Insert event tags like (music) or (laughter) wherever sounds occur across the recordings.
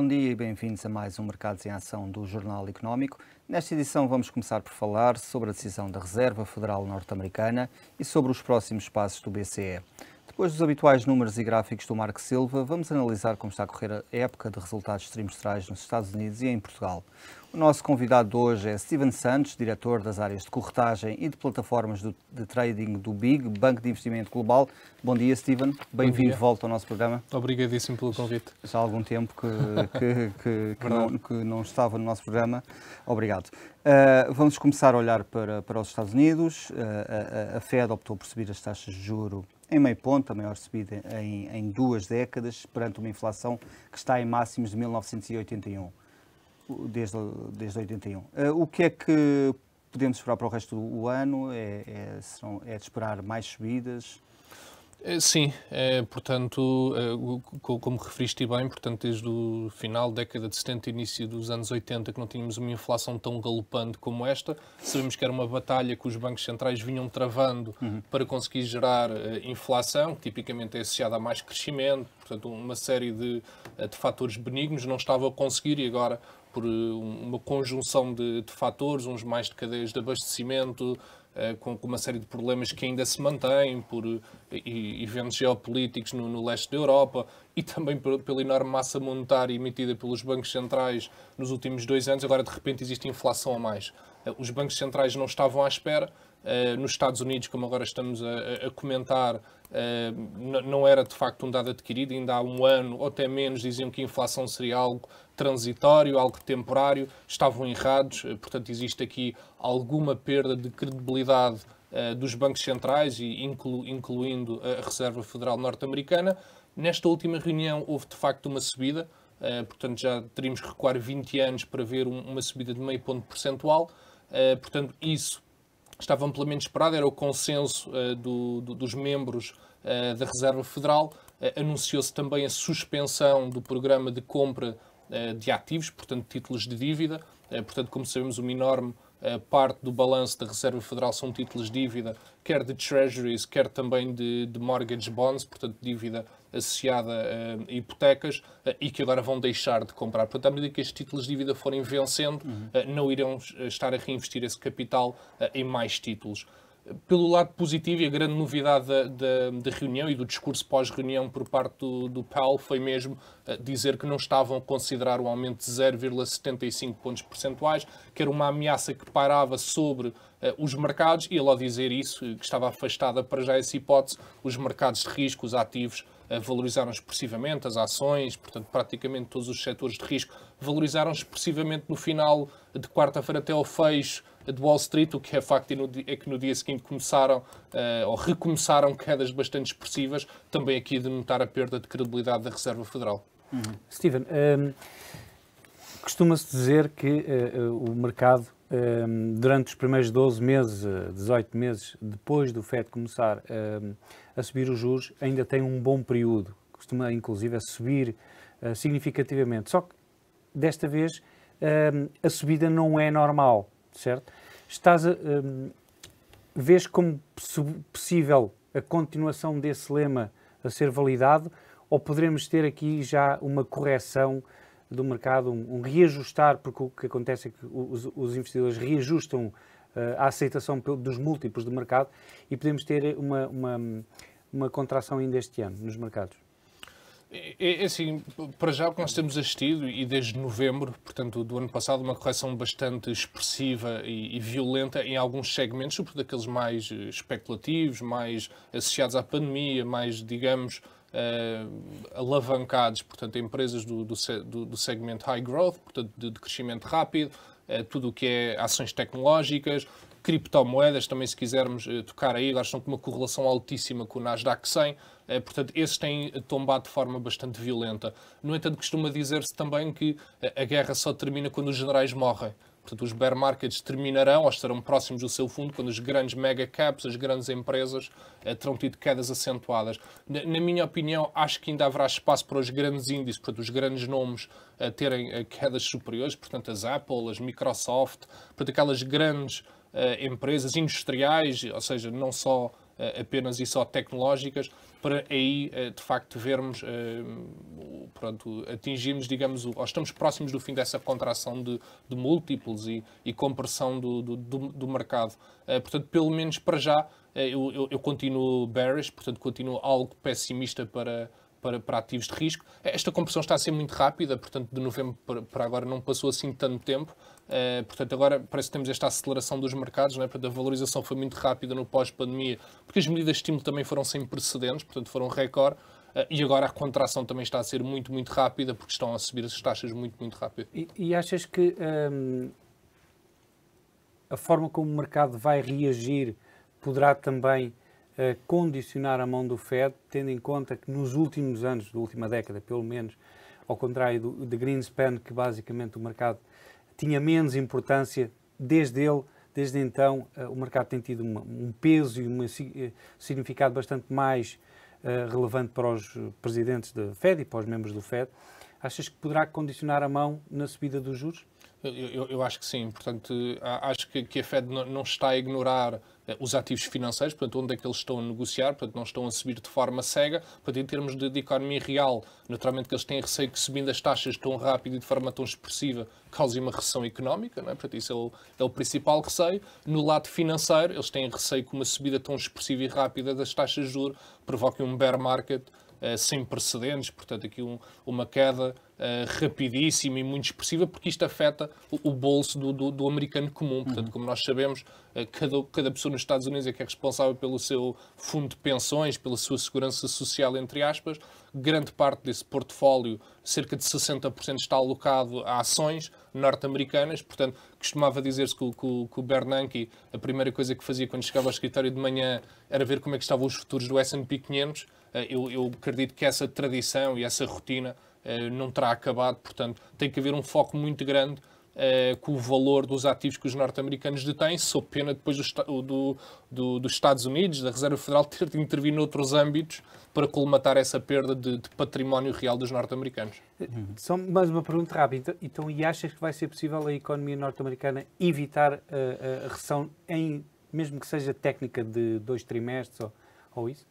bom dia e bem-vindos a mais um Mercados em Ação do Jornal Económico. Nesta edição vamos começar por falar sobre a decisão da Reserva Federal Norte-Americana e sobre os próximos passos do BCE. Depois dos habituais números e gráficos do Marco Silva, vamos analisar como está a correr a época de resultados trimestrais nos Estados Unidos e em Portugal. O nosso convidado de hoje é Steven Santos, diretor das áreas de corretagem e de plataformas do, de trading do BIG, Banco de Investimento Global. Bom dia, Steven. Bem-vindo de volta ao nosso programa. Obrigadíssimo pelo convite. Já há algum tempo que, que, que, (laughs) que, não, que não, estava no nosso programa. Obrigado. Uh, vamos começar a olhar para, para os Estados Unidos. Uh, a, a Fed optou por subir as taxas de juros em meio ponto, a maior subida em, em, duas décadas, perante uma inflação que está em máximos de 1981, desde, desde 81. Uh, ah, o que é que podemos esperar para o resto do ano? É, é, serão, é de esperar mais subidas, eh, sim, é, portanto, é, como referiste bem, portanto, desde o final da década de 70 início dos anos 80, que não tínhamos uma inflação tão galopante como esta, sabemos que era uma batalha que os bancos centrais vinham travando uhum. para conseguir gerar inflação, que tipicamente é associada a mais crescimento, portanto, uma série de, de fatores benignos, não estava a conseguir e agora, por uma conjunção de, de fatores, uns mais de cadeias de abastecimento, eh, com, uma série de problemas que ainda se mantêm por eh, eventos geopolíticos no, no leste da Europa e também pela enorme massa monetária emitida pelos bancos centrais nos últimos dois anos. Agora, de repente, existe inflação a mais. Eh, os bancos centrais não estavam à espera eh, nos Estados Unidos, como agora estamos a, a comentar, eh, não era de facto um dado adquirido, ainda há um ano ou até menos diziam que a inflação seria algo transitório, algo temporário, estavam errados, eh, portanto existe aqui alguma perda de credibilidade dos bancos centrais, e incluindo a Reserva Federal Norte-Americana. Nesta última reunião houve de facto uma subida, portanto já teríamos que recuar 20 anos para ver uma subida de meio ponto percentual, portanto isso estava amplamente esperado, era o consenso uh, do, do, dos membros uh, da Reserva Federal. Uh, Anunciou-se também a suspensão do programa de compra de ativos, portanto, títulos de dívida. portanto, como sabemos, uma enorme parte do balanço da Reserva Federal são títulos de dívida, quer de treasuries, quer também de, de mortgage bonds, portanto, dívida associada eh, a hipotecas eh, e que agora vão deixar de comprar. Portanto, à medida que estes títulos de dívida forem vencendo, uhum. eh, não irão estar a reinvestir esse capital em mais títulos pelo lado positivo, e a grande novidade da, da, da reunião e do discurso pós-reunião por parte do, do Powell foi mesmo dizer que não estavam a considerar o aumento de 0,75 pontos percentuais, que era uma ameaça que pairava sobre uh, os mercados, e ele ao dizer isso, que estava afastada para já essa hipótese, os mercados de risco, os ativos, valorizaram expressivamente as ações, portanto, praticamente todos os setores de risco valorizaram expressivamente no final de quarta-feira até ao fecho de Wall Street, o que é facto é que no dia seguinte começaram eh, ou recomeçaram quedas bastante expressivas, também aqui de notar a perda de credibilidade da Reserva Federal. Uhum. Steven, um, ehm, costuma-se dizer que uh, o mercado um, ehm, durante os primeiros 12 meses, 18 meses, depois do FED começar um, ehm, a subir os juros ainda tem um bom período, costuma inclusive a subir uh, significativamente. Só que desta vez uh, a subida não é normal, certo? Estás a, eh, vês como possível a continuação desse lema a ser validado ou poderemos ter aqui já uma correção do mercado, um, um reajustar, porque o que acontece é que os, os investidores reajustam uh, a aceitação dos múltiplos do mercado e podemos ter uma, uma, uma contração ainda este ano nos mercados? É, é, é, assim, para já o que nós temos assistido, e desde novembro, portanto, do ano passado, uma correção bastante expressiva e, e violenta em alguns segmentos, sobretudo aqueles mais eh, especulativos, mais associados à pandemia, mais, digamos, Uh, alavancados, portanto, empresas do, do, do, segmento high growth, portanto, de, de crescimento rápido, uh, tudo o que é ações tecnológicas, criptomoedas, também se quisermos eh, tocar aí, elas estão com uma correlação altíssima com o Nasdaq 100, eh, portanto, esses têm eh, tombado de forma bastante violenta. No entanto, costuma dizer-se também que a guerra só termina quando os generais morrem. Portanto, os bear markets terminarão ou estarão próximos do seu fundo quando os grandes mega caps, as grandes empresas, terão tido quedas acentuadas. Na, minha opinião, acho que ainda haverá espaço para os grandes índices, portanto, os grandes nomes terem quedas superiores, portanto, as Apple, as Microsoft, portanto, aquelas grandes eh, empresas industriais, ou seja, não só eh, apenas e só tecnológicas, para aí eh, de facto vermos, pronto, atingirmos, digamos, ou estamos próximos do fim dessa contração de, de múltiplos e, e compressão do, do, do, mercado. Portanto, pelo menos para já, eu, eu, eu continuo bearish, portanto, continuo algo pessimista para. Para, para ativos de risco. Esta compressão está a ser muito rápida, portanto, de novembro para agora não passou assim tanto tempo, eh, portanto, agora parece que temos esta aceleração dos mercados, né? portanto, a valorização foi muito rápida no pós-pandemia, porque as medidas de estímulo também foram sem precedentes, portanto, foram recorde. Uh, e agora a contração também está a ser muito, muito rápida, porque estão a subir as taxas muito, muito rápido. E, e achas que hum, a forma como o mercado vai reagir poderá também uh, condicionar a mão do Fed, tendo em conta que nos últimos anos, da última década pelo menos, ao contrário do, de Greenspan, que basicamente o mercado tinha menos importância desde ele. Desde então, eh, o mercado tem tido um peso e um eh, significado bastante mais eh, relevante para os presidentes da Fed e para os membros do Fed. Achas que poderá condicionar a mão na subida dos juros? Eu, eu, eu acho que sim. Portanto, acho que, que a Fed não, não está a ignorar eh, os ativos financeiros, portanto, onde é que eles estão a negociar, portanto, não estão a subir de forma cega. Portanto, em termos de, de economia real, naturalmente que eles têm receio que subindo as taxas tão rápido e de forma tão expressiva cause uma recessão económica, não é? portanto, isso é o, é o principal receio. No lado financeiro, eles têm receio que uma subida tão expressiva e rápida das taxas de juros provoque um bear market eh, sem precedentes, portanto, aqui um, uma queda eh, rapidíssima e muito expressiva, porque isto afeta o, o bolso do, do, do, americano comum. Portanto, uhum. como nós sabemos, uh, cada, cada pessoa nos Estados Unidos é que é responsável pelo seu fundo de pensões, pela sua segurança social, entre aspas. Grande parte desse portfólio, cerca de 60%, está alocado a ações norte-americanas. Portanto, costumava dizer-se que, que, que o Bernanke, a primeira coisa que fazia quando chegava ao escritório de manhã era ver como é que estavam os futuros do S&P 500. Eh, eu, eu, acredito que essa tradição e essa rotina eh, não terá acabado, portanto, tem que haver um foco muito grande Uh, com o valor dos ativos que os norte-americanos detêm, sob pena depois do, do, do, dos Estados Unidos, da Reserva Federal, (laughs) ter de intervir noutros âmbitos para colmatar essa perda de, de património real dos norte-americanos. Uhum. Só mais uma pergunta rápida. Então, e achas que vai ser possível a economia norte-americana evitar a, eh, a recessão, em, mesmo que seja técnica de dois trimestres ou, ou isso?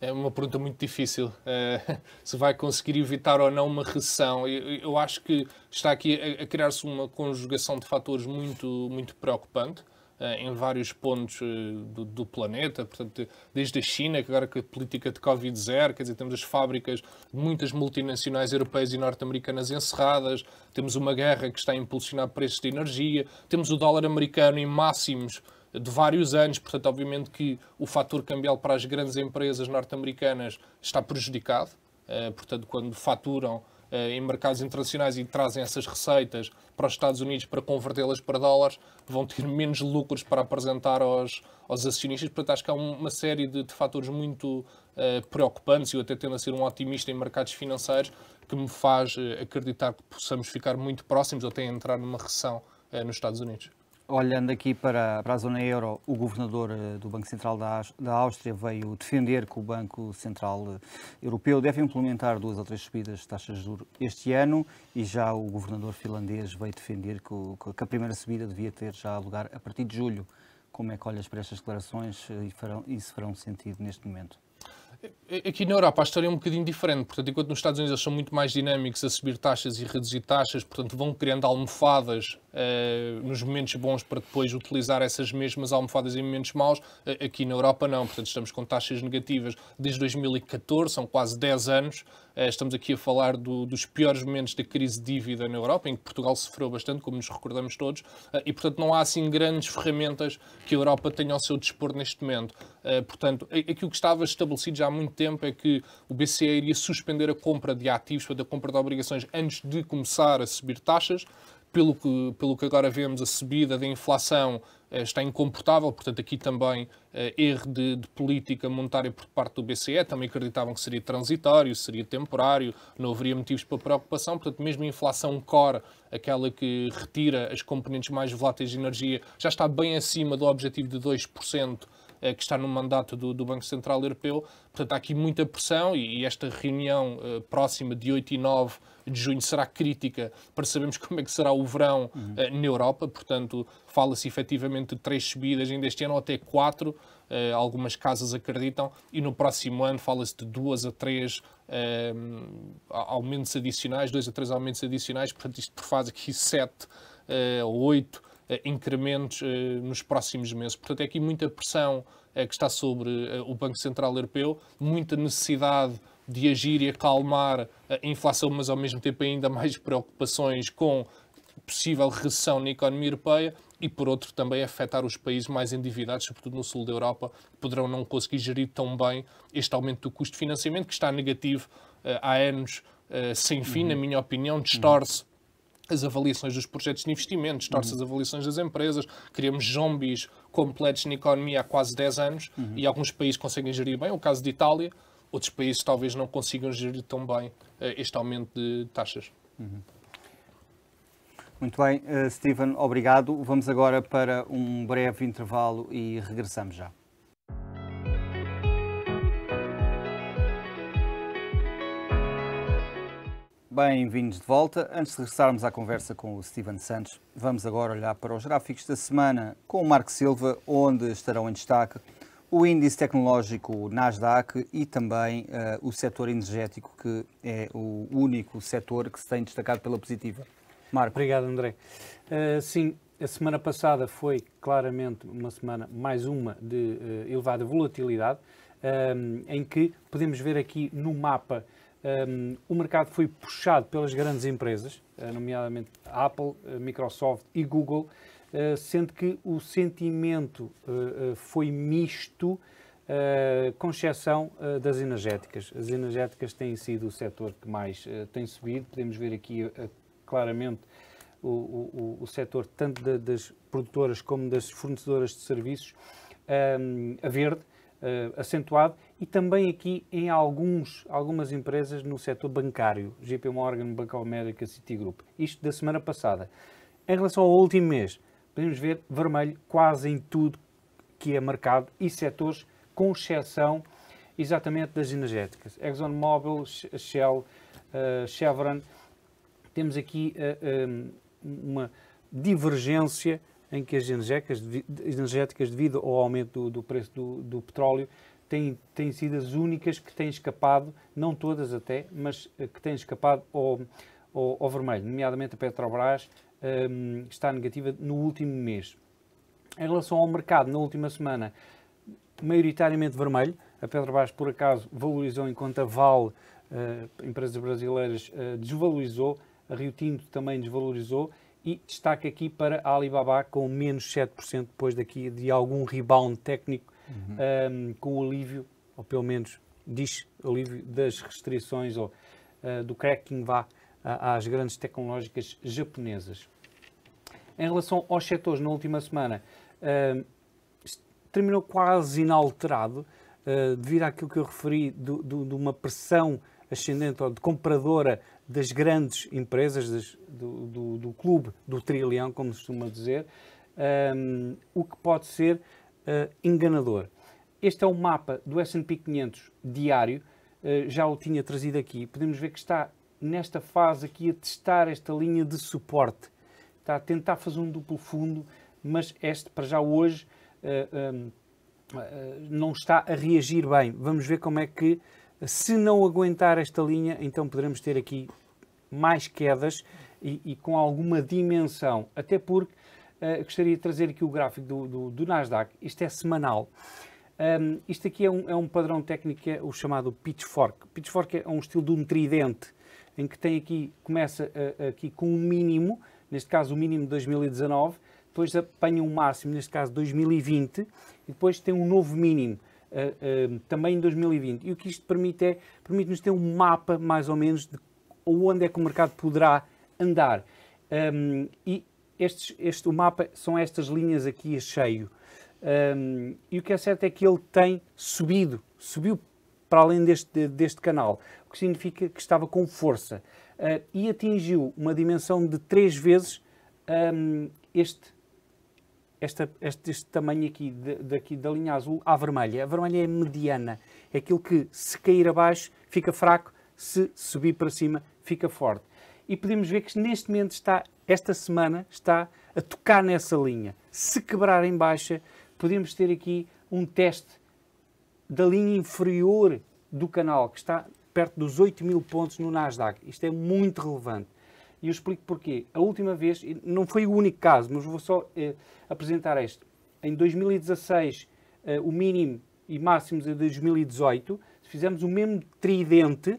É uma pergunta muito difícil. Uh, (laughs) se vai conseguir evitar ou não uma recessão. Eu, eu acho que está aqui a, a criar-se uma conjugação de fatores muito, muito preocupante. Uh, em vários pontos eh, do, do, planeta, portanto, desde a China, que agora com a política de Covid-0, quer dizer, temos as fábricas de muitas multinacionais europeias e norte-americanas encerradas, temos uma guerra que está a impulsionar preços de energia, temos o dólar americano em máximos de vários anos. Portanto, obviamente que o fator cambial para as grandes empresas norte-americanas está prejudicado. Eh, portanto, quando faturam eh, em mercados internacionais e trazem essas receitas para os Estados Unidos para convertê-las para dólares, vão ter (laughs) menos lucros para apresentar aos, aos acionistas. Portanto, acho que há uma série de, de fatores muito uh, preocupantes e eu até tendo a ser um otimista em mercados financeiros que me faz acreditar que possamos ficar muito próximos ou até entrar numa recessão nos Estados Unidos olhando aqui para, para a zona euro, o governador eh, do Banco Central da, da Áustria veio defender que o Banco Central eh, Europeu deve implementar duas ou três subidas de taxas de juros este ano e já o governador finlandês veio defender que, o, que a primeira subida devia ter já lugar a partir de julho. Como é que olhas para estas declarações eh, e, farão, e se farão sentido neste momento? Aqui é, é na Europa a história é um bocadinho diferente. Portanto, enquanto nos Estados Unidos eles são muito mais dinâmicos a subir taxas e reduzir taxas, portanto, vão criando almofadas eh, nos momentos bons para depois utilizar essas mesmas almofadas em momentos maus. Uh, aqui na Europa não, portanto estamos com taxas negativas desde 2014, são quase 10 anos. Uh, estamos aqui a falar do, dos piores momentos da crise de dívida na Europa, em que Portugal sofreu bastante, como nos recordamos todos, e portanto não há assim grandes ferramentas que a Europa tenha ao seu dispor neste momento. portanto, aquilo que estava estabelecido já há muito tempo é que o BCE iria suspender a compra de ativos, portanto a compra de obrigações antes de começar a subir taxas pelo que, pelo que agora vemos, a subida da inflação eh, está incomportável, portanto, aqui também eh, erro de, de, política monetária por parte do BCE. Também acreditavam que seria transitório, seria temporário, não haveria motivos para preocupação. Portanto, mesmo a inflação core, aquela que retira as componentes mais voláteis de energia, já está bem acima do objetivo de 2% eh, que está no mandato do, do, Banco Central Europeu. Portanto, há aqui muita pressão e, e esta reunião uh, próxima de 8 e 9 de junho será crítica para sabermos (laughs) como é que será o verão uhum. uh, na Europa, portanto, fala-se efetivamente de três subidas ainda este ano, ou até quatro, uh, algumas casas acreditam, e no próximo ano fala-se de duas a três uh, aumentos adicionais, dois a três aumentos adicionais, portanto, isto por fase aqui sete ou oito incrementos nos próximos meses. Portanto, é aqui muita pressão que está sobre o Banco Central Europeu, muita necessidade de agir e acalmar a inflação, mas ao mesmo tempo ainda mais preocupações com possível recessão na economia europeia e, por outro, também afetar os países mais endividados, sobretudo no sul da Europa, que poderão não conseguir gerir tão bem este aumento do custo de financiamento, que está negativo uh, há anos uh, sem fim, uhum. na minha opinião, uhum. distorce. Uhum. As avaliações dos projetos de investimento, distorce uhum. as avaliações das empresas, criamos zombies completos na economia há quase 10 anos uhum. e alguns países conseguem gerir bem. O caso de Itália, outros países talvez não consigam gerir tão bem eh, este aumento de taxas. Uhum. Muito bem, uh, Steven, obrigado. Vamos agora para um breve intervalo e regressamos já. Bem-vindos de volta. Antes de regressarmos à conversa com o Steven Santos, vamos agora olhar para os gráficos da semana com o Marco Silva, onde estarão em destaque o índice tecnológico Nasdaq e também uh, o setor energético, que é o único setor que se tem destacado pela positiva. Marco. Obrigado, André. Uh, sim, a semana passada foi claramente uma semana, mais uma, de uh, elevada volatilidade, um, em que podemos ver aqui no mapa um, o mercado foi puxado pelas grandes empresas, nomeadamente Apple, Microsoft e Google, eh, sendo que o sentimento eh, eh, foi misto, com exceção das energéticas. As energéticas têm sido o setor que mais tem subido, podemos ver aqui claramente o, o, o setor tanto das produtoras como das fornecedoras de serviços ehm, a verde, acentuado e também aqui em alguns, algumas empresas no setor bancário, JP Morgan, Banco América, Citigroup. Isto da semana passada. Em relação ao último mês, podemos ver vermelho quase em tudo que é mercado e setores, com exceção exatamente das energéticas. ExxonMobil, Shell, uh, Chevron, temos aqui uh, eh, um, eh, uma divergência em que as energéticas, energéticas devido ao aumento do, do preço do, do, petróleo, têm, têm sido as únicas que têm escapado, não todas até, mas que têm escapado ao, ao, ao vermelho, nomeadamente a Petrobras, um, ehm, está negativa no último mês. Em relação ao mercado, na última semana, maioritariamente vermelho, a Petrobras, por acaso, valorizou, enquanto a Vale, uh, empresas brasileiras, uh, desvalorizou, a Rio Tinto também desvalorizou, e destaque aqui para a Alibaba com menos 7% depois daqui de algum rebound técnico, uhum. um, ehm, com o alívio, ou pelo menos diz alívio, das restrições ou uh, do cracking vá às grandes tecnológicas japonesas. Em relação aos setores, na última semana, hum, terminou quase inalterado, hum, devido àquilo que eu referi do, do, de uma pressão ascendente ou de compradora das grandes empresas, das, do, do, do, clube do trilhão, como se costuma dizer, um, o que pode ser uh, enganador. Este é o mapa do S&P 500 diário, uh, já o tinha trazido aqui, podemos ver que está nesta fase aqui a testar esta linha de suporte. Está a tentar fazer um duplo fundo, mas este para já hoje uh, uh, não está a reagir bem. Vamos ver como é que, se não aguentar esta linha, então poderemos ter aqui mais quedas e, e com alguma dimensão. Até porque eh, gostaria de trazer aqui o gráfico do, do, do Nasdaq. Isto é semanal. Um, ehm, isto aqui é um, é um, padrão técnico, é o chamado pitchfork. Pitchfork é um estilo de um tridente em que tem aqui, começa aqui com um mínimo, neste caso o mínimo de 2019, depois apanha um máximo, neste caso 2020, e depois tem um novo mínimo. também em 2020. E o que isto permite é, permite-nos ter um mapa, mais ou menos, de onde é que o mercado poderá andar. e estes, este, o mapa são estas linhas aqui a cheio. e o que é certo é que ele tem subido, subiu para além deste, deste canal, o que significa que estava com força uh, e atingiu uma dimensão de três vezes um, ehm, este, esta, este, este tamanho aqui, de, daqui da linha azul à vermelha. A vermelha é mediana, é aquilo que se cair abaixo fica fraco, se subir para cima fica forte. E podemos ver que neste momento está, esta semana, está a tocar nessa linha. Se quebrar em baixa, podemos ter aqui um teste da linha inferior do canal, que está perto dos 8 mil pontos no Nasdaq. Isto é muito relevante. E eu explico porquê. A última vez, não foi o único caso, mas vou só eh, apresentar este. Em 2016, eh, o mínimo e máximo é de 2018, fizemos o mesmo tridente,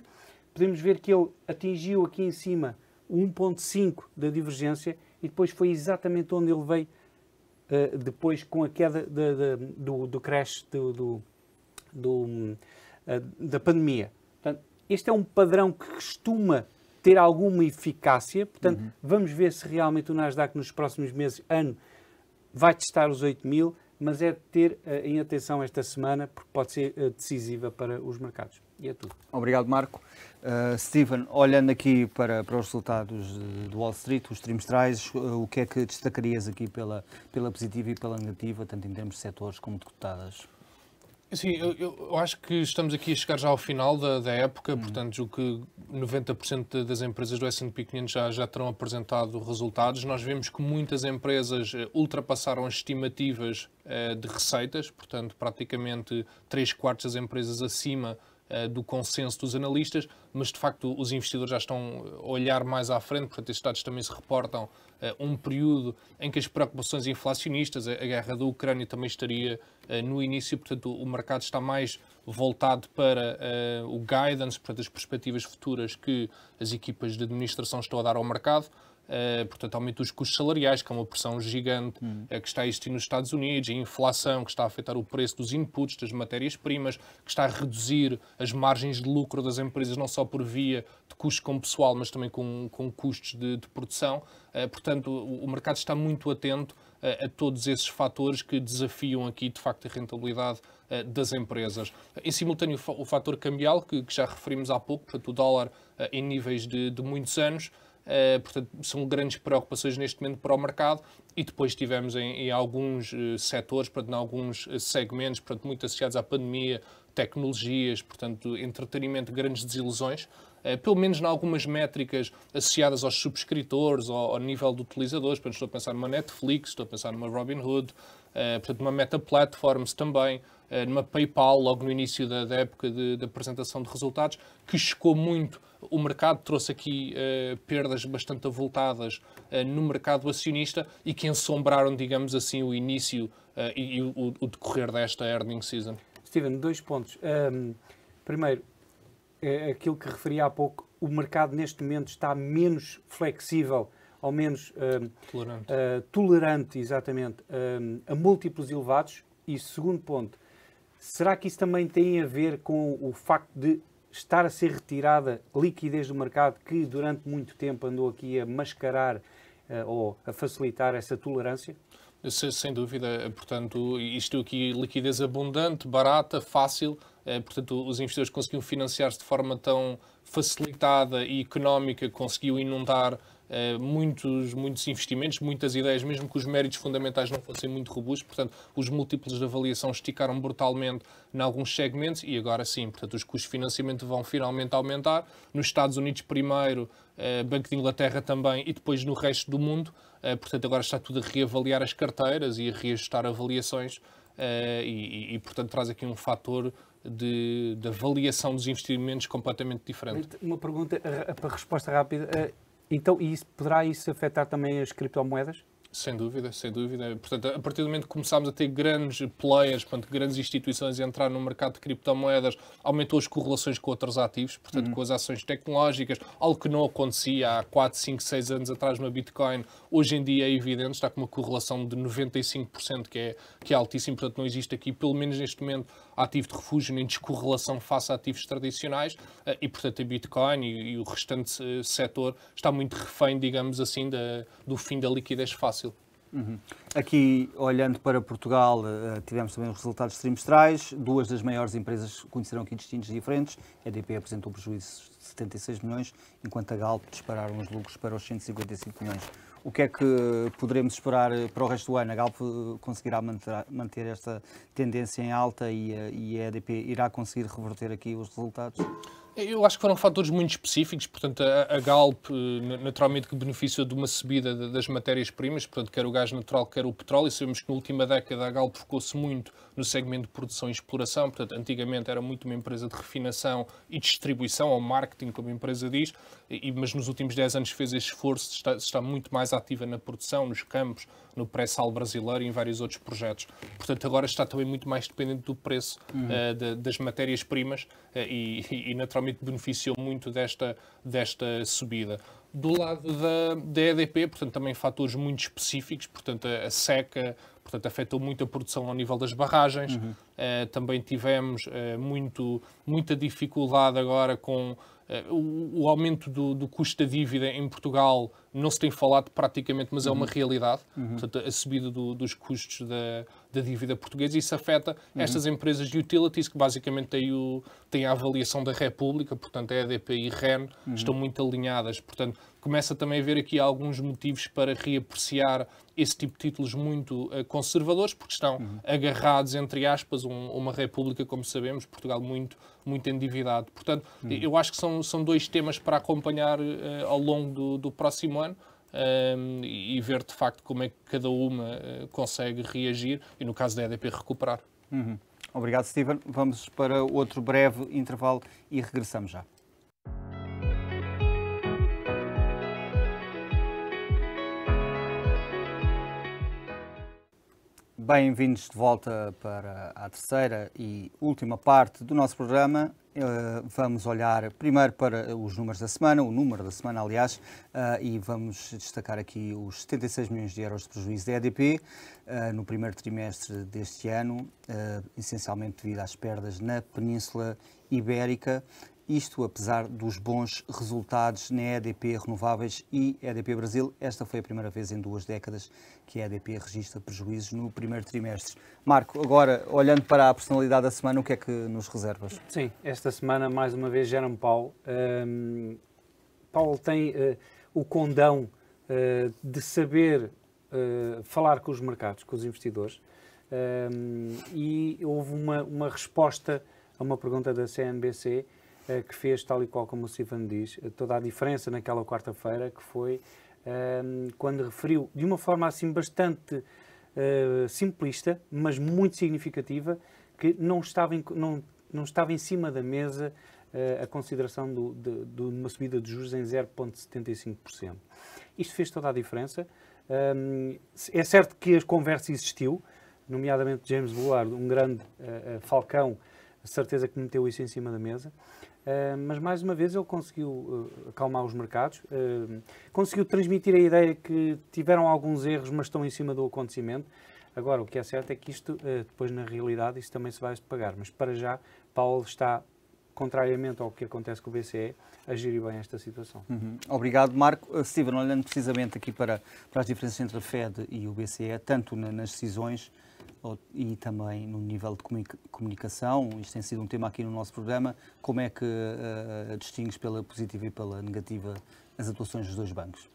podemos ver que ele atingiu aqui em cima 1.5 da divergência e depois foi exatamente onde ele veio eh, depois com a queda de, de, do, do crash do, do do, eh, da pandemia. Portanto, este é um padrão que costuma ter alguma eficácia, portanto, uhum. vamos ver se realmente o Nasdaq nos próximos meses, ano, vai testar os 8 mil, mas é de ter uh, em atenção esta semana, porque pode ser uh, decisiva para os mercados. E é tudo. Obrigado, Marco. Uh, Steven, olhando aqui para, para os resultados do Wall Street, os trimestrais, o que é que destacarias aqui pela, pela positiva e pela negativa, tanto em termos de setores como de cotadas? Sim, eu, eu, acho que estamos aqui a chegar já ao final da, da época, hum. portanto, o que 90% das empresas do S&P 500 já, já terão apresentado resultados. Nós vemos que muitas empresas eh, ultrapassaram as estimativas uh, de receitas, portanto, praticamente 3 quartos das empresas acima uh, do consenso dos analistas, mas de facto os investidores já estão a olhar mais à frente, portanto, estes dados também se reportam uh, um período em que as preocupações inflacionistas, a, a guerra da Ucrânia também estaria eh, no início, portanto, o mercado está mais voltado para uh, o guidance, portanto, as perspectivas futuras que as equipas de administração estão a dar ao mercado. Uh, portanto, aumenta os custos salariais, que é uma pressão gigante uhum. uh, que está a existir nos Estados Unidos, a inflação que está a afetar o preço dos inputs, das matérias-primas, que está a reduzir as margens de lucro das empresas, não só por via de custos com pessoal, mas também com, com custos de, de produção. portanto, o, o mercado está muito atento a, todos esses fatores que desafiam aqui, de facto, a rentabilidade das empresas. Em simultâneo, o fator cambial, que, já referimos há pouco, portanto, o dólar em níveis de, de muitos anos, portanto, são grandes preocupações neste momento para o mercado e depois tivemos em, em alguns eh, setores, portanto, em alguns eh, segmentos, portanto, muito associados à pandemia, tecnologias, portanto, entretenimento, grandes desilusões. Eh, pelo menos em algumas métricas associadas aos subscritores, ao, ao nível de utilizadores. Portanto, estou a pensar numa Netflix, estou a pensar numa Robinhood, eh, portanto, numa Meta Platforms também, eh, numa PayPal, logo no início da, época de, de, apresentação de resultados, que chocou muito o mercado, trouxe aqui perdas bastante avultadas no mercado acionista e que ensombraram, digamos assim, o início e, o, o, decorrer desta earning season. Steven, dois pontos. Um, primeiro, eh, aquilo que referi há pouco, o mercado neste momento está menos flexível ao menos uh, tolerante. Uh, tolerante. exatamente, uh, a múltiplos elevados. E segundo ponto, será que isso também tem a ver com o facto de estar a ser retirada liquidez do mercado que durante muito tempo andou aqui a mascarar ou a facilitar essa tolerância? Sem dúvida, portanto, isto aqui, liquidez abundante, barata, fácil, eh, portanto, os investidores conseguiam financiar-se de forma tão facilitada e económica, conseguiu inundar eh, muitos, muitos investimentos, muitas ideias, mesmo que os méritos fundamentais não fossem muito robustos. Portanto, os múltiplos de avaliação esticaram brutalmente em alguns segmentos e agora sim, portanto, os custos de financiamento vão finalmente aumentar. Nos Estados Unidos, primeiro, eh, Banco de Inglaterra também e depois no resto do mundo. Eh, portanto, agora está tudo a reavaliar as carteiras e a reajustar avaliações. e, e, portanto, traz aqui um fator de, de avaliação dos investimentos completamente diferente. Uma pergunta, para a resposta rápida. Então, e poderá isso afetar também as criptomoedas? Sem dúvida, sem dúvida. Portanto, a partir do momento que começámos a ter grandes players, portanto, grandes instituições a entrar no mercado de criptomoedas, aumentou as correlações com outros ativos, portanto, uhum. com as ações tecnológicas, algo que não acontecia há 4, 5, 6 anos atrás no Bitcoin, hoje em dia é evidente, está com uma correlação de 95%, que é, que é altíssimo, portanto, não existe aqui, pelo menos neste momento, ativo de refúgio nem descorrelação face a ativos tradicionais eh, e, portanto, a Bitcoin e, e o restante eh, setor está muito refém, digamos assim, da, do fim da liquidez fácil Uhum. Aqui, olhando para Portugal, eh, tivemos também os resultados trimestrais. Duas das maiores empresas conheceram aqui destinos diferentes. A EDP apresentou prejuízos de 76 milhões, enquanto a Galp dispararam os lucros para os 155 milhões. O que é que poderemos esperar eh, para o resto do ano? A Galp eh, conseguirá manter, manter esta tendência em alta e a EDP irá conseguir reverter aqui os resultados? Eu acho que foram fatores muito específicos, portanto, a, a Galp eh, naturalmente que beneficia de uma subida de, das matérias-primas, portanto, quer o gás natural, quer o petróleo, e sabemos que na última década a Galp focou-se muito no segmento de produção e exploração, portanto, antigamente era muito uma empresa de refinação e distribuição, ou marketing, como a empresa diz, e, mas nos últimos 10 anos fez esse esforço, está, está muito mais ativa na produção, nos campos, no pré-sal brasileiro e em vários outros projetos. Portanto, agora está também muito mais dependente do preço uhum. uh, de, das matérias-primas uh, e, e, naturalmente, beneficiou muito desta, desta subida. Do lado da, da EDP, portanto, também fatores muito específicos, portanto, a, a seca, portanto afetou muito a produção ao nível das barragens. Uhum. Eh, também tivemos eh, muito, muita dificuldade agora com eh, o, o, aumento do, do, custo da dívida em Portugal. Não se tem falado praticamente, mas uhum. é uma uhum. realidade. Uhum. Portanto, a subida do, dos custos da, da dívida portuguesa. Isso afeta uhum. estas empresas de utilities que basicamente têm, o, têm a avaliação da República, portanto, é a EDP e REN uhum. estão muito alinhadas. Portanto, começa também a ver aqui alguns motivos para reapreciar esse tipo de títulos muito uh, conservadores, porque estão uhum. agarrados, entre aspas, um, uma república, como sabemos, Portugal muito, muito endividado. Portanto, uhum. eu acho que são, são dois temas para acompanhar uh, ao longo do, do próximo ano. Um, ehm, e ver de facto como é que cada uma uh, consegue reagir e, no caso da EDP, recuperar. Uhum. Obrigado, Steven. Vamos para outro breve intervalo e regressamos já. Bem-vindos de volta para a terceira e última parte do nosso programa. Eh, vamos olhar primeiro para os números da semana, o número da semana, aliás, eh, e vamos destacar aqui os 76 milhões de euros de prejuízo da EDP eh, no primeiro trimestre deste ano, essencialmente devido às perdas na Península Ibérica isto apesar dos bons resultados na EDP Renováveis e EDP Brasil. Esta foi a primeira vez em duas décadas que a EDP registra prejuízos no primeiro trimestre. Marco, agora olhando para a personalidade da semana, o que é que nos reservas? Sim, esta semana mais uma vez Jerome Paulo. Um, Paulo tem uh, o condão uh, de saber uh, falar com os mercados, com os investidores. Um, e houve uma, uma resposta a uma pergunta da CNBC eh, que fez, tal e qual como o Sivan diz, eh, toda a diferença naquela quarta-feira, que foi ehm, quando referiu, de uma forma assim bastante eh, simplista, mas muito significativa, que não estava em, não, não estava em cima da mesa a consideração do, de, de, uma subida de juros em 0,75%. Isto fez toda a diferença. Ehm, é certo que a conversa existiu, nomeadamente James Bullard, um grande falcão, certeza que meteu isso em cima da mesa. Eh, mas mais uma vez ele conseguiu uh, acalmar os mercados, uh, conseguiu transmitir a ideia que tiveram alguns erros, mas estão em cima do acontecimento. Agora, o que é certo é que isto, depois na realidade, isso também se vai pagar. Mas para já, Paulo está, contrariamente ao que acontece com o BCE, a gerir bem esta situação. Uhum. Obrigado, Marco. Steven, olhando precisamente aqui para, para as diferenças entre a Fed e o BCE, tanto na, nas decisões e também no nível de comunicação, isto tem sido um tema aqui no nosso programa, como é que uh, distingues pela positiva e pela negativa as atuações dos dois bancos?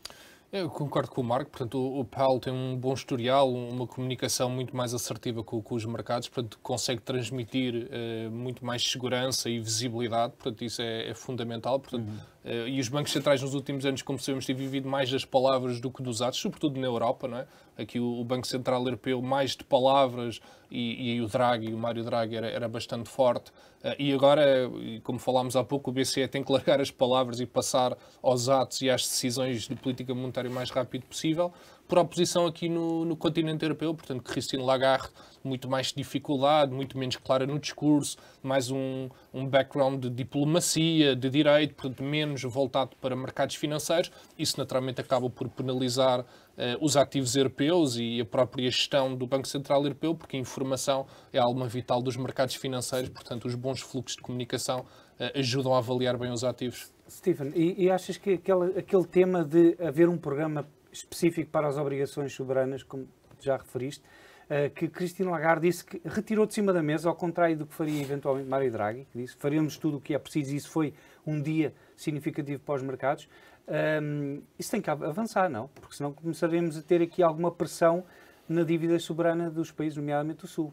Eu concordo com o Marco, portanto, o, Paulo tem um bom historial, uma comunicação muito mais assertiva com, com os mercados, portanto, consegue transmitir uh, muito mais segurança e visibilidade, portanto, isso é, é fundamental. Portanto, uhum. uh, e os bancos centrais nos últimos anos, como sabemos, têm vivido mais das palavras do que dos atos, sobretudo na Europa, não é? aqui o, Banco Central Europeu mais de palavras e, e o Draghi, o Mário Draghi era, era bastante forte eh, e agora, como falámos há pouco, o BCE tem que largar as palavras e passar aos atos e às decisões de política monetária o mais rápido possível por oposição aqui no, no continente europeu, portanto Christine Lagarde muito mais dificuldade, muito menos clara no discurso, mais um, um background de diplomacia, de direito, portanto menos voltado para mercados financeiros, isso naturalmente acaba por penalizar eh, os ativos europeus e a própria gestão do Banco Central Europeu, porque a informação é a alma vital dos mercados financeiros, portanto, os bons fluxos de comunicação eh, ajudam a avaliar bem os ativos. Stephen, e, e achas que aquele, aquele tema de haver um programa específico para as obrigações soberanas, como já referiste, eh, que Cristina Lagarde disse que retirou de cima da mesa, ao contrário do que faria eventualmente Mário Draghi, que disse faremos tudo o que é preciso, e isso foi um dia significativo para os mercados. Um, isso tem que avançar, não? Porque senão começaremos a ter aqui alguma pressão na dívida soberana dos países, nomeadamente do Sul.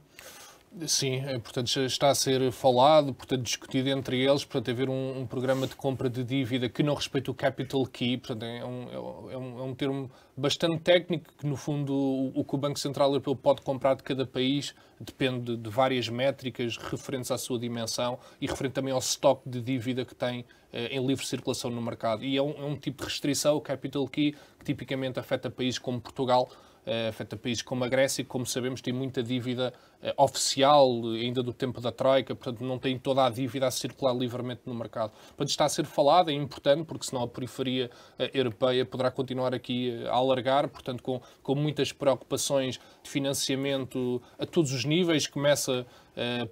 Sim, é portanto está a ser falado, portanto discutido entre eles, portanto haver um, um programa de compra de dívida que não respeita o capital key, portanto é um, é um, é um é termo bastante técnico que no fundo o, o, que o Banco Central Europeu pode comprar de cada país depende de, várias métricas referentes à sua dimensão e referente também ao estoque de dívida que tem eh, em livre circulação no mercado. E é um, é um tipo de restrição, o capital key, que tipicamente afeta países como Portugal, eh, afeta países como a Grécia, que, como sabemos, tem muita dívida eh, oficial ainda do tempo da Troika, portanto, não tem toda a dívida a circular livremente no mercado. Portanto, está a ser falado, é importante, porque senão a periferia eh, europeia poderá continuar aqui a alargar, portanto, com, com muitas preocupações de financiamento a todos os níveis, começa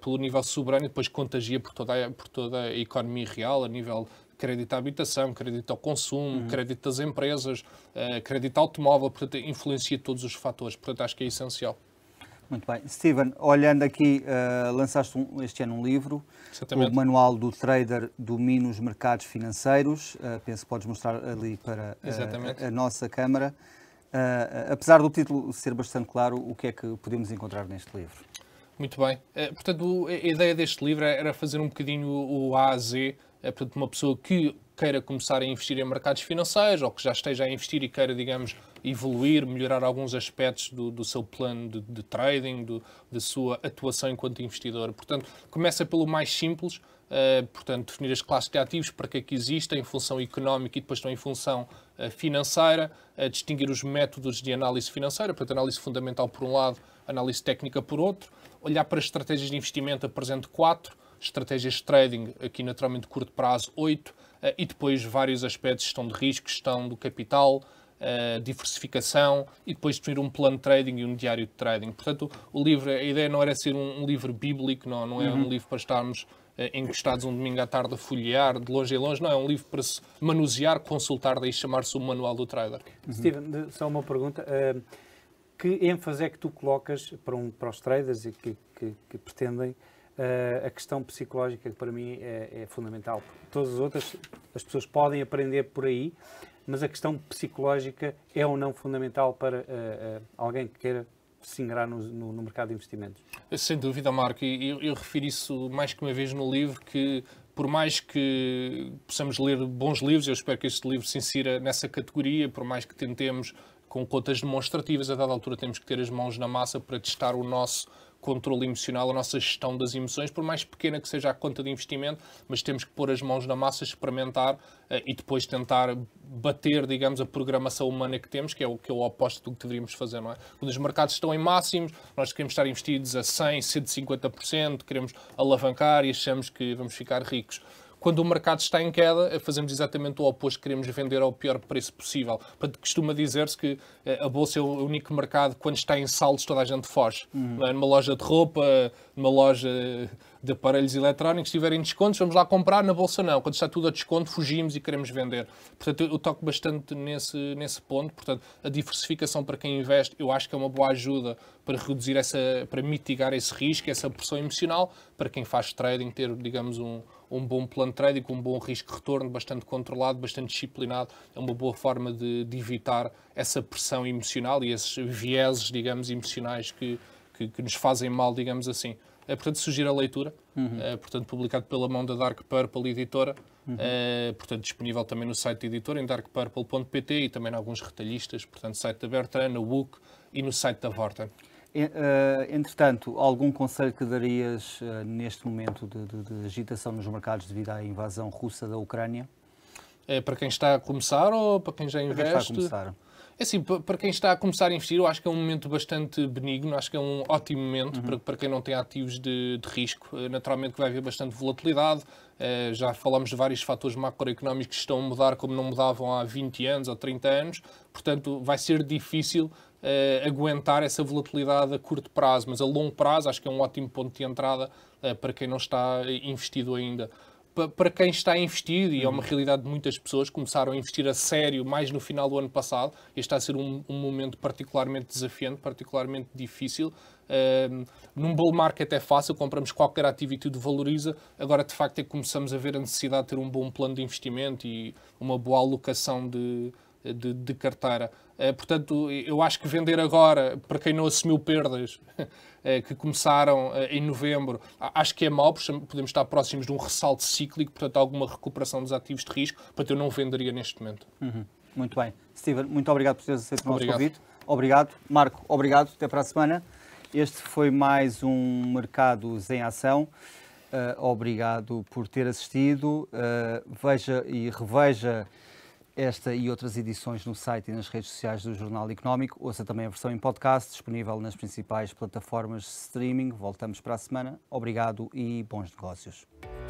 pelo nível soberano e depois contagia por toda, a, por toda a economia real, a nível crédito à habitação, crédito ao consumo, uhum. crédito às empresas, uh, crédito automóvel, portanto, influencia todos os fatores, portanto, acho que é essencial. Muito bem. Steven, olhando aqui, uh, lançaste um, este ano um livro, Exatamente. o Manual do Trader Domina os Mercados Financeiros, uh, penso que podes mostrar ali para uh, a, a nossa Câmara. apesar do título ser bastante claro, o que é que podemos encontrar neste livro? Muito bem. portanto, a ideia deste livro era fazer um bocadinho o A a Z é, portanto, uma pessoa que queira começar a investir em mercados financeiros ou que já esteja a investir e queira, digamos, evoluir, melhorar alguns aspectos do, do seu plano de, de trading, do, da sua atuação enquanto investidor. Portanto, começa pelo mais simples, Uh, portanto, definir as classes de ativos, para que é que existem, em função económica e depois estão em função uh, financeira, uh, distinguir os métodos de análise financeira, portanto, análise fundamental por um lado, análise técnica por outro, olhar para as estratégias de investimento, apresento quatro, estratégias de trading aqui naturalmente de curto prazo, 8, eh, e depois vários aspectos, gestão de risco, gestão do capital, eh, diversificação e depois definir um plano de trading e um diário de trading. Portanto, o, livro, a ideia não era ser um, livro bíblico, não, não é uhum. um livro para estarmos eh, encostados um domingo à tarde a folhear de longe em longe, não, é um livro para se manusear, consultar, daí chamar-se o Manual do Trader. Uhum. Steven, só uma pergunta. Uh, que ênfase é que tu colocas para, um, para os traders que, que, que pretendem Uh, a questão psicológica que para mim é, é fundamental. Todas as outras, as pessoas podem aprender por aí, mas a questão psicológica é ou não fundamental para uh, uh, alguém que queira se ingrar no, no, no, mercado de investimentos. Sem dúvida, Marco, e eu, eu refiro isso mais que uma vez no livro, que por mais que possamos ler bons livros, eu espero que este livro se insira nessa categoria, por mais que tentemos com contas demonstrativas, a dada altura temos que ter as mãos na massa para testar o nosso controle emocional, a nossa gestão das emoções, por mais pequena que seja a conta de investimento, mas temos que pôr as mãos na massa, experimentar uh, e depois tentar bater, digamos, a programação humana que temos, que é o que é o oposto do que deveríamos fazer, não é? Quando os mercados estão em máximos, nós queremos estar investidos a 100, 150%, queremos alavancar e achamos que vamos ficar ricos quando o mercado está em queda, eh, fazemos exatamente o oposto, queremos vender ao pior preço possível. Costuma dizer-se que eh, a bolsa é o único mercado, quando está em saldos, toda a gente foge. Uhum. É? Numa loja de roupa, numa loja eh, de aparelhos eletrónicos, se tiverem descontos, vamos lá comprar, na bolsa não. Quando está tudo a desconto, fugimos e queremos vender. Portanto, eu toco bastante nesse, nesse ponto. Portanto, a diversificação para quem investe, eu acho que é uma boa ajuda para reduzir essa, para mitigar esse risco, essa pressão emocional, para quem faz trading, ter, digamos, um um bom plano de trading, um bom risco-retorno, bastante controlado, bastante disciplinado, é uma boa forma de, de evitar essa pressão emocional e esses vieses, digamos, emocionais que, que, que nos fazem mal, digamos assim. É, portanto, sugiro a leitura, uhum. é, portanto, publicado pela mão da Dark Purple Editora, uhum. é, portanto, disponível também no site da editora, em darkpurple.pt e também em alguns retalhistas, portanto, site da Bertrand, no Wook e no site da Vorta. Eh, entretanto, algum conselho que darias eh, neste momento de, de, de, agitação nos mercados devido à invasão russa da Ucrânia? É para quem está a começar ou para quem já investe? Para quem está a começar. É assim, para quem está a começar a investir, eu acho que é um momento bastante benigno, acho que é um ótimo momento uhum. para, para quem não tem ativos de, de risco. Eh, naturalmente que vai haver bastante volatilidade, já falámos de vários fatores macroeconómicos que estão a mudar como não mudavam há 20 anos ou 30 anos, portanto vai ser difícil uh, aguentar essa volatilidade a curto prazo, mas a longo prazo acho que é um ótimo ponto de entrada uh, para quem não está investido ainda. para quem está investido, e é uma uhum. realidade de muitas pessoas, começaram a investir a sério mais no final do ano passado, este está a ser um, um momento particularmente desafiante, particularmente difícil, ehm, num bull market é fácil, compramos qualquer ativo e tudo valoriza. Agora, de facto, é que começamos a ver a necessidade de ter um bom plano de investimento e uma boa alocação de, de, de carteira. Eh, portanto, eu acho que vender agora, para quem não assumiu perdas (laughs) eh, que começaram eh, em novembro, acho que é mau, podemos estar próximos de um ressalto cíclico, portanto, alguma recuperação dos ativos de risco, portanto, eu não venderia neste momento. Uhum. Muito bem. Steven, muito obrigado por teres aceito o nosso convite. Obrigado. Marco, obrigado. Até para a semana. Este foi mais um Mercados em Ação. Uh, obrigado por ter assistido. Uh, veja e reveja esta e outras edições no site e nas redes sociais do Jornal Económico. Ouça também a versão em podcast, disponível nas principais plataformas de streaming. Voltamos para a semana. Obrigado e bons negócios.